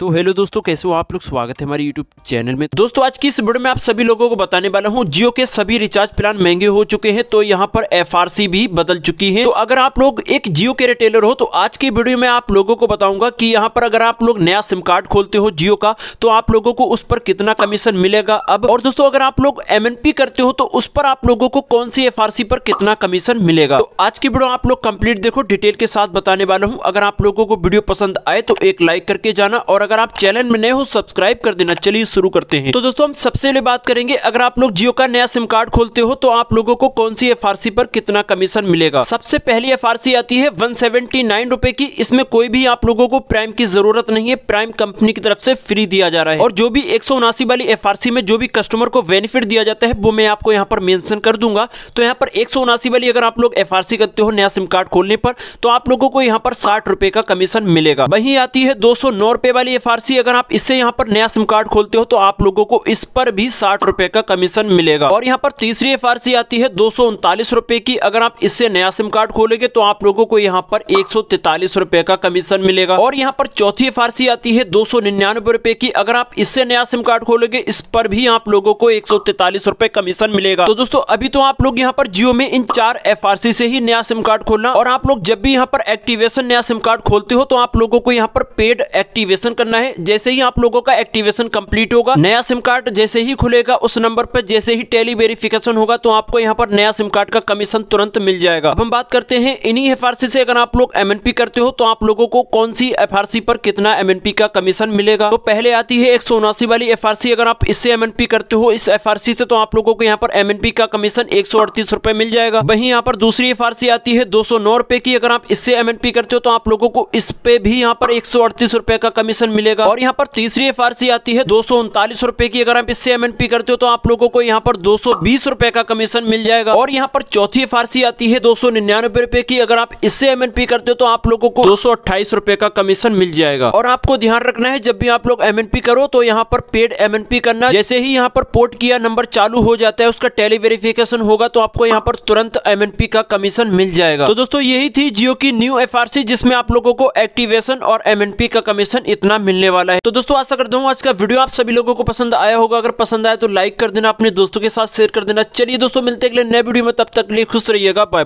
तो हेलो दोस्तों कैसे हो आप लोग स्वागत है हमारे यूट्यूब चैनल में दोस्तों आज की इस वीडियो में आप सभी लोगों को बताने वाला हूँ जियो के सभी रिचार्ज प्लान महंगे हो चुके हैं तो यहाँ पर एफ भी बदल चुकी है तो अगर आप लोग एक जियो के रिटेलर हो तो आज की वीडियो में आप लोगों को बताऊंगा की यहाँ पर अगर आप लोग नया सिम कार्ड खोलते हो जियो का तो आप लोगों को उस पर कितना कमीशन मिलेगा अब और दोस्तों अगर आप लोग एम करते हो तो उस पर आप लोगों को कौन सी एफ पर कितना कमीशन मिलेगा तो आज की वीडियो आप लोग कम्प्लीट देखो डिटेल के साथ बताने वाला हूँ अगर आप लोगों को वीडियो पसंद आए तो एक लाइक करके जाना और अगर आप चैनल में नए हो सब्सक्राइब कर देना चलिए शुरू करते हैं तो दोस्तों हम सबसे पहले बात करेंगे अगर आप लोग जियो का नया सिम कार्ड खोलते हो तो आप लोगों को कौन सी एफ पर कितना कमीशन मिलेगा सबसे पहली एफ आती है वन सेवेंटी की इसमें कोई भी आप लोगों को प्राइम की जरूरत नहीं है प्राइम कंपनी की तरफ से फ्री दिया जा रहा है और जो भी एक वाली एफ में जो भी कस्टमर को बेनिफिट दिया जाता है वो मैं आपको यहाँ पर मेंशन कर दूंगा तो यहाँ पर एक वाली अगर आप लोग एफ करते हो नया सिम कार्ड खोलने पर तो आप लोगों को यहाँ पर साठ रुपए का कमीशन मिलेगा वही आती है दो सौ वाली फारसी अगर आप इससे यहाँ पर नया सिम कार्ड खोलते हो तो आप लोगों को इस पर भी साठ रुपए का कमीशन मिलेगा और यहाँ पर तीसरी एफ आती है दो रुपए की अगर आप इससे नया सिम कार्ड खोलेंगे तो आप लोगों को यहाँ पर एक रुपए का कमीशन मिलेगा और यहाँ पर चौथी एफ आती है दो रुपए की अगर आप इससे नया सिम कार्ड खोलेंगे इस पर भी आप लोगों को एक रुपए कमीशन मिलेगा तो दोस्तों अभी तो आप लोग यहाँ पर जियो में इन चार एफ से ही नया सिम कार्ड खोलना और आप लोग जब भी यहाँ पर एक्टिवेशन नया सिम कार्ड खोलते हो तो आप लोगों को यहाँ पर पेड एक्टिवेशन करना करना है जैसे ही आप लोगों का एक्टिवेशन कंप्लीट होगा नया सिम कार्ड जैसे ही खुलेगा उस नंबर पर जैसे ही टेली वेरिफिकेशन होगा तो आपको यहाँ पर नया सिम कार्ड का कमीशन तुरंत मिल जाएगा अब हम बात करते हैं इन्हीं एफ से अगर आप लोग एम करते हो तो आप लोगों को कौन सी एफ पर कितना एम का कमीशन मिलेगा तो पहले आती है एक वाली एफ अगर आप इससे एम करते हो इस एफ से तो आप लोगों को यहाँ पर एम का कमीशन एक रुपए मिल जाएगा वही यहाँ पर दूसरी एफ आती है दो रुपए की अगर आप इससे एम करते हो तो आप लोगों को इस पे भी यहाँ पर एक रुपए का कमीशन ऑप्शन मिलेगा और यहाँ पर तीसरी एफ आती है दो रुपए की अगर आप इससे एम करते हो तो आप लोगों को यहाँ पर दो रुपए का कमीशन मिल जाएगा और यहाँ पर चौथी एफ आती है दो रुपए की अगर आप इससे एम करते हो तो आप लोगों को दो रुपए का कमीशन मिल जाएगा और आपको ध्यान रखना है जब भी आप लोग एम करो तो यहाँ पर पेड एम करना जैसे ही यहाँ पर पोर्ट किया नंबर चालू हो जाता है उसका टेली वेरिफिकेशन होगा तो आपको यहाँ पर तुरंत एम का कमीशन मिल जाएगा तो दोस्तों यही थी जियो की न्यू एफ जिसमें आप लोगों को एक्टिवेशन और एम का कमीशन इतना इनाम मिलने वाला है तो दोस्तों आशा करता हूँ आज का वीडियो आप सभी लोगों को पसंद आया होगा अगर पसंद आया तो लाइक कर देना अपने दोस्तों के साथ शेयर कर देना चलिए दोस्तों मिलते अगले नए वीडियो में तब तक लिए खुश रहिएगा बाय